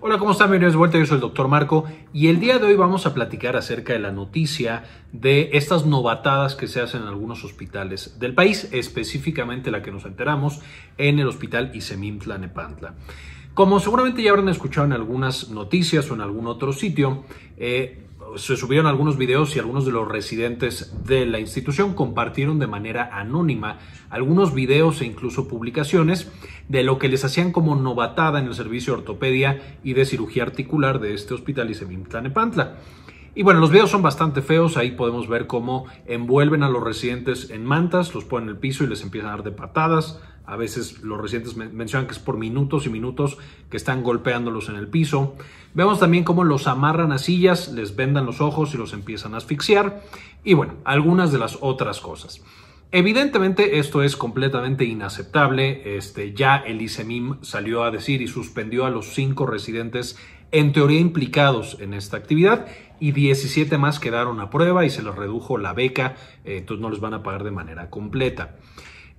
Hola, ¿cómo están? Bienvenidos de vuelta. Yo soy el doctor Marco y el día de hoy vamos a platicar acerca de la noticia de estas novatadas que se hacen en algunos hospitales del país, específicamente la que nos enteramos en el hospital Isemintla Nepantla. Como seguramente ya habrán escuchado en algunas noticias o en algún otro sitio, eh, se subieron algunos videos y algunos de los residentes de la institución compartieron de manera anónima algunos videos e incluso publicaciones de lo que les hacían como novatada en el servicio de ortopedia y de cirugía articular de este hospital y se Pantla. Y bueno, los videos son bastante feos, ahí podemos ver cómo envuelven a los residentes en mantas, los ponen en el piso y les empiezan a dar de patadas. A veces los residentes mencionan que es por minutos y minutos que están golpeándolos en el piso. Vemos también cómo los amarran a sillas, les vendan los ojos y los empiezan a asfixiar. Y bueno, algunas de las otras cosas. Evidentemente esto es completamente inaceptable. Este, ya el ICEMIM salió a decir y suspendió a los cinco residentes en teoría implicados en esta actividad y 17 más quedaron a prueba y se les redujo la beca, eh, entonces no les van a pagar de manera completa.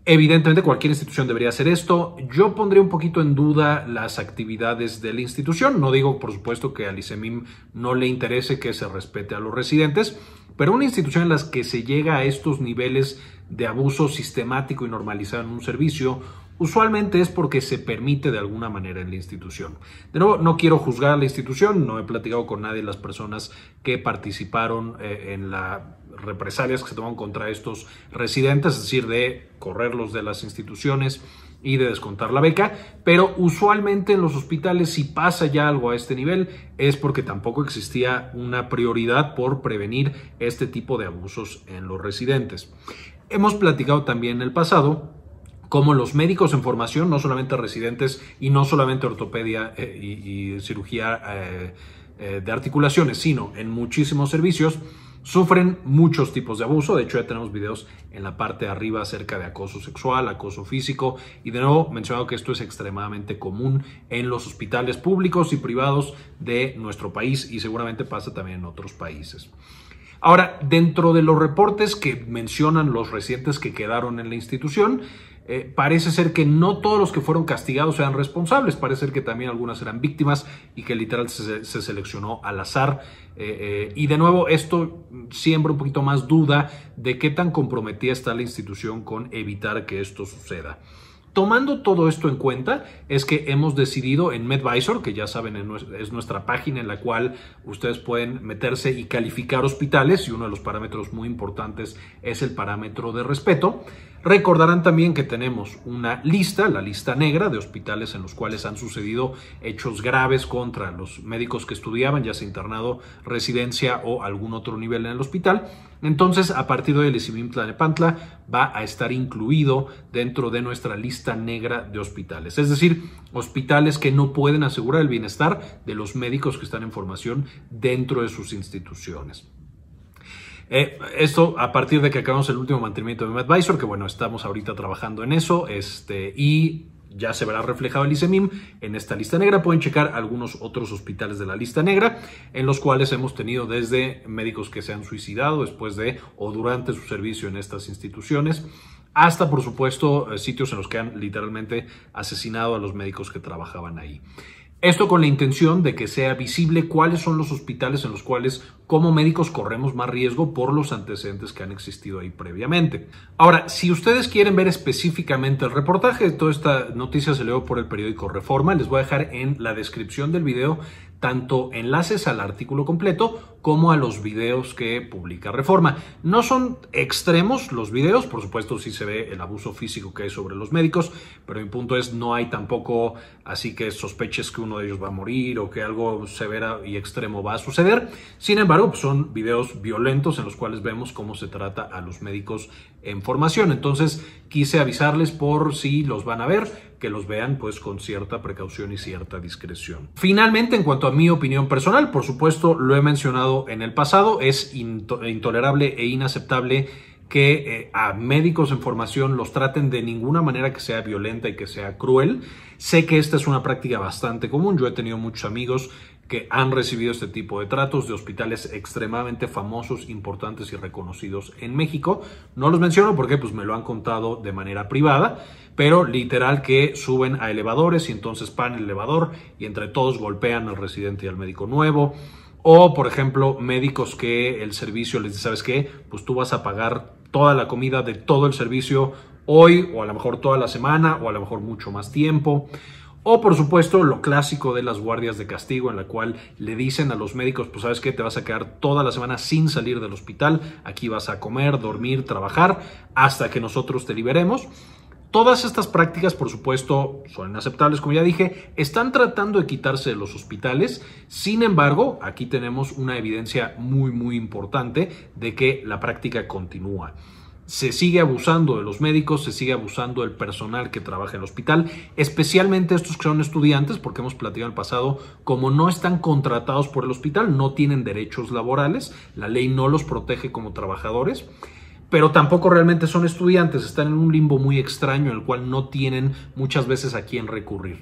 Evidentemente cualquier institución debería hacer esto. Yo pondría un poquito en duda las actividades de la institución. No digo, por supuesto, que al ICEMIM no le interese que se respete a los residentes, pero una institución en la que se llega a estos niveles de abuso sistemático y normalizado en un servicio, usualmente es porque se permite de alguna manera en la institución. De nuevo, no quiero juzgar a la institución, no he platicado con nadie de las personas que participaron eh, en las represalias que se toman contra estos residentes, es decir, de correrlos de las instituciones y de descontar la beca, pero usualmente en los hospitales si pasa ya algo a este nivel es porque tampoco existía una prioridad por prevenir este tipo de abusos en los residentes. Hemos platicado también en el pasado como los médicos en formación, no solamente residentes y no solamente ortopedia eh, y, cirugía eh, eh, de articulaciones, sino en muchísimos servicios, Sufren muchos tipos de abuso, de hecho ya tenemos videos en la parte de arriba acerca de acoso sexual, acoso físico y de nuevo mencionado que esto es extremadamente común en los hospitales públicos y privados de nuestro país y seguramente pasa también en otros países. Ahora, dentro de los reportes que mencionan los recientes que quedaron en la institución, eh, parece ser que no todos los que fueron castigados sean responsables, parece ser que también algunas eran víctimas y que literal se, seleccionó al azar. Eh, eh, y de nuevo, esto siembra un poquito más duda de qué tan comprometida está la institución con evitar que esto suceda. Tomando todo esto en cuenta, es que hemos decidido en MedVisor, que ya saben es nuestra página en la cual ustedes pueden meterse y calificar hospitales, y uno de los parámetros muy importantes es el parámetro de respeto, Recordarán también que tenemos una lista, la lista negra, de hospitales en los cuales han sucedido hechos graves contra los médicos que estudiaban, ya sea internado, residencia o algún otro nivel en el hospital. Entonces, a partir de el Tlanepantla va a estar incluido dentro de nuestra lista negra de hospitales, es decir, hospitales que no pueden asegurar el bienestar de los médicos que están en formación dentro de sus instituciones. Eh, esto a partir de que acabamos el último mantenimiento de MedVisor, que bueno, estamos ahorita trabajando en eso, este, y ya se verá reflejado el ICEMIM en esta lista negra. Pueden checar algunos otros hospitales de la lista negra, en los cuales hemos tenido desde médicos que se han suicidado después de o durante su servicio en estas instituciones, hasta por supuesto eh, sitios en los que han literalmente asesinado a los médicos que trabajaban ahí. Esto con la intención de que sea visible cuáles son los hospitales en los cuales como médicos corremos más riesgo por los antecedentes que han existido ahí previamente. Ahora, si ustedes quieren ver específicamente el reportaje, toda esta noticia se leo por el periódico Reforma, les voy a dejar en la descripción del video tanto enlaces al artículo completo como a los videos que publica Reforma. No son extremos los videos, por supuesto sí se ve el abuso físico que hay sobre los médicos, pero mi punto es no hay tampoco así que sospeches que uno de ellos va a morir o que algo severo y extremo va a suceder. Sin embargo, pues, son videos violentos en los cuales vemos cómo se trata a los médicos en formación. Entonces quise avisarles por si los van a ver que los vean pues con cierta precaución y cierta discreción. Finalmente, en cuanto a mi opinión personal, por supuesto lo he mencionado en el pasado, es intolerable e inaceptable que eh, a médicos en formación los traten de ninguna manera que sea violenta y que sea cruel. Sé que esta es una práctica bastante común. Yo he tenido muchos amigos que han recibido este tipo de tratos de hospitales extremadamente famosos, importantes y reconocidos en México. No los menciono porque pues me lo han contado de manera privada, pero literal que suben a elevadores y entonces paran el elevador y entre todos golpean al residente y al médico nuevo. O, por ejemplo, médicos que el servicio les dice, ¿sabes qué? Pues tú vas a pagar toda la comida de todo el servicio hoy o a lo mejor toda la semana o a lo mejor mucho más tiempo o por supuesto, lo clásico de las guardias de castigo, en la cual le dicen a los médicos, pues sabes qué? te vas a quedar toda la semana sin salir del hospital, aquí vas a comer, dormir, trabajar, hasta que nosotros te liberemos. Todas estas prácticas, por supuesto, son inaceptables, como ya dije, están tratando de quitarse de los hospitales, sin embargo, aquí tenemos una evidencia muy, muy importante de que la práctica continúa se sigue abusando de los médicos, se sigue abusando del personal que trabaja en el hospital, especialmente estos que son estudiantes, porque hemos platicado en el pasado, como no están contratados por el hospital, no tienen derechos laborales, la ley no los protege como trabajadores pero tampoco realmente son estudiantes, están en un limbo muy extraño, el cual no tienen muchas veces a quién recurrir.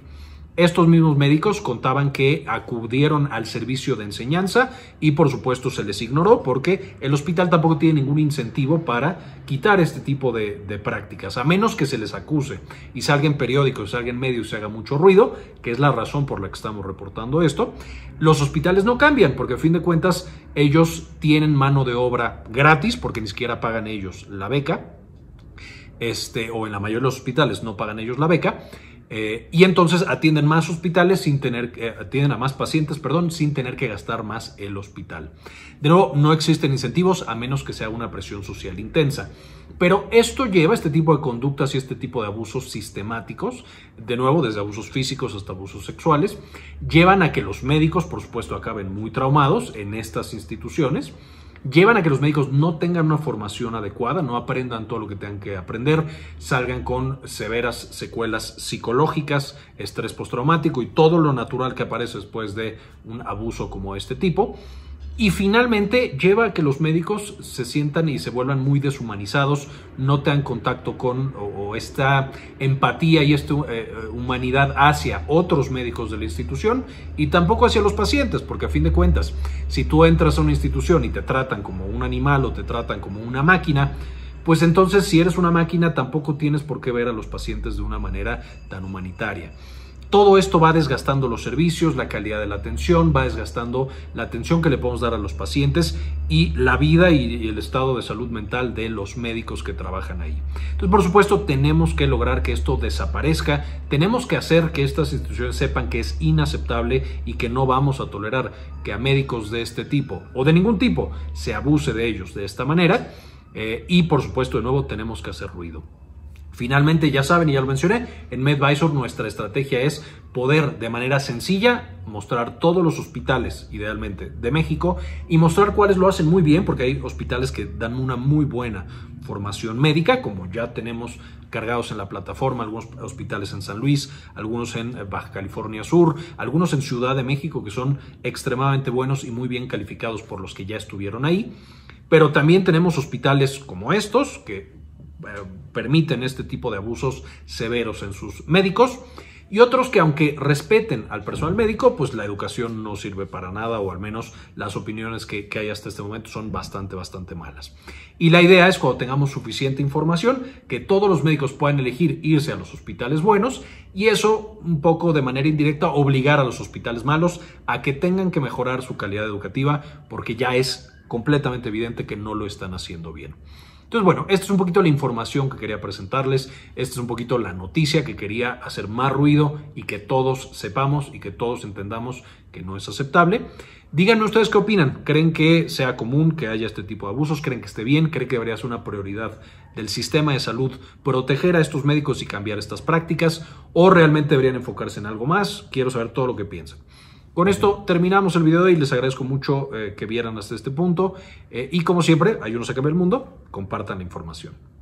Estos mismos médicos contaban que acudieron al servicio de enseñanza y por supuesto se les ignoró porque el hospital tampoco tiene ningún incentivo para quitar este tipo de, prácticas, a menos que se les acuse y salga periódico, periódicos, en medios y se haga mucho ruido, que es la razón por la que estamos reportando esto. Los hospitales no cambian porque a fin de cuentas ellos tienen mano de obra gratis porque ni siquiera pagan ellos la beca, este, o en la mayoría de los hospitales no pagan ellos la beca. Eh, y entonces atienden más hospitales sin tener eh, a más pacientes, perdón, sin tener que gastar más el hospital. De nuevo, no existen incentivos a menos que sea una presión social intensa. Pero esto lleva este tipo de conductas y este tipo de abusos sistemáticos, de nuevo, desde abusos físicos hasta abusos sexuales, llevan a que los médicos, por supuesto, acaben muy traumados en estas instituciones llevan a que los médicos no tengan una formación adecuada, no aprendan todo lo que tengan que aprender, salgan con severas secuelas psicológicas, estrés postraumático y todo lo natural que aparece después de un abuso como este tipo. Y finalmente lleva a que los médicos se sientan y se vuelvan muy deshumanizados, no tengan contacto con o, esta empatía y esta eh, humanidad hacia otros médicos de la institución y tampoco hacia los pacientes, porque a fin de cuentas, si tú entras a una institución y te tratan como un animal o te tratan como una máquina, pues entonces si eres una máquina tampoco tienes por qué ver a los pacientes de una manera tan humanitaria. Todo esto va desgastando los servicios, la calidad de la atención, va desgastando la atención que le podemos dar a los pacientes y la vida y el estado de salud mental de los médicos que trabajan ahí. Entonces, por supuesto, tenemos que lograr que esto desaparezca, tenemos que hacer que estas instituciones sepan que es inaceptable y que no vamos a tolerar que a médicos de este tipo o de ningún tipo se abuse de ellos de esta manera. Eh, y por supuesto, de nuevo, tenemos que hacer ruido. Finalmente, ya saben y ya lo mencioné, en MedVisor nuestra estrategia es poder de manera sencilla mostrar todos los hospitales, idealmente, de México y mostrar cuáles lo hacen muy bien, porque hay hospitales que dan una muy buena formación médica, como ya tenemos cargados en la plataforma, algunos hospitales en San Luis, algunos en eh, Baja California Sur, algunos en Ciudad de México que son extremadamente buenos y muy bien calificados por los que ya estuvieron ahí. Pero también tenemos hospitales como estos, que eh, permiten este tipo de abusos severos en sus médicos y otros que aunque respeten al personal médico, pues la educación no sirve para nada o al menos las opiniones que, hay hasta este momento son bastante, bastante malas. Y la idea es cuando tengamos suficiente información, que todos los médicos puedan elegir irse a los hospitales buenos y eso un poco de manera indirecta obligar a los hospitales malos a que tengan que mejorar su calidad educativa porque ya es completamente evidente que no lo están haciendo bien. Entonces, bueno, esta es un poquito la información que quería presentarles, esta es un poquito la noticia que quería hacer más ruido y que todos sepamos y que todos entendamos que no es aceptable. Díganme ustedes qué opinan. ¿Creen que sea común que haya este tipo de abusos? ¿Creen que esté bien? ¿Creen que debería ser una prioridad del sistema de salud proteger a estos médicos y cambiar estas prácticas? ¿O realmente deberían enfocarse en algo más? Quiero saber todo lo que piensan. Con esto terminamos el video de y les agradezco mucho eh, que vieran hasta este punto. Eh, y como siempre, ayúdenos a cambiar el mundo, compartan la información.